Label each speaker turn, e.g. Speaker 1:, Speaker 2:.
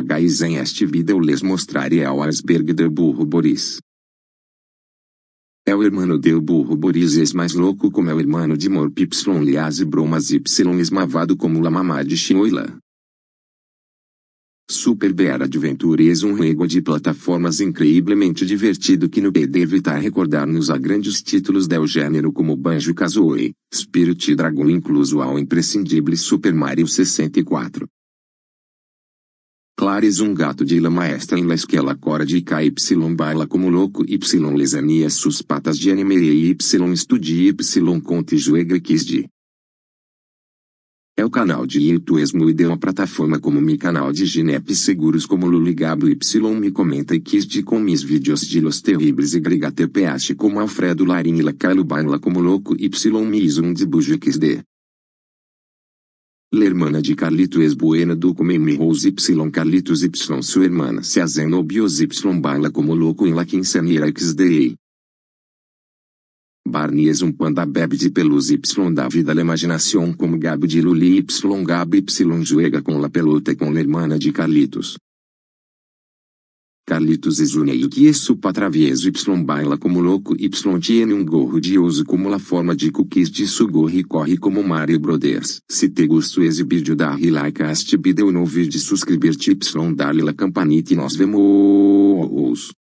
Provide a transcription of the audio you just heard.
Speaker 1: legais em este vídeo lhes mostrarei ao iceberg do burro Boris. É o irmão do burro Boris es mais louco como é o irmão de Morp Y liás e Bromas Y esmavado como la mamá de Chinoila. Super Bear Adventure é um rego de plataformas incrivelmente divertido que não pode evitar tá recordar-nos a grandes títulos del gênero como Banjo-Kazooie, Spirit Dragon incluso ao imprescindível Super Mario 64 clares um gato de lama esta em la esquela cora de k y baila como louco y lesania sus patas de animere y estudi y conte juega de é o canal de Esmo e deu uma plataforma como Mi canal de Ginep Seguros como Luligabo Y me comenta e quis de com mis vídeos de los terribles e grega como Alfredo Larim e la Calo Baila como louco Y me isum de Bujo XD. La de Carlito es buena do Rose y Carlitos y su hermana se hacen Bios y baila como loco en la quinceañera XDA. Barney es un panda bebe de pelus y da vida la imaginación como Gabi de Luli y Gabi y juega con la pelota e con la hermana de Carlitos. Carlitos e Zunei que isso patravieso Y baila como louco Y tiene um gorro de uso como la forma de cookies de su e corre como Mario Brothers. Se te gosto esse vídeo dá like a este vídeo não vídeo suscrever-te Y dar-lhe la campanita e nós vemos.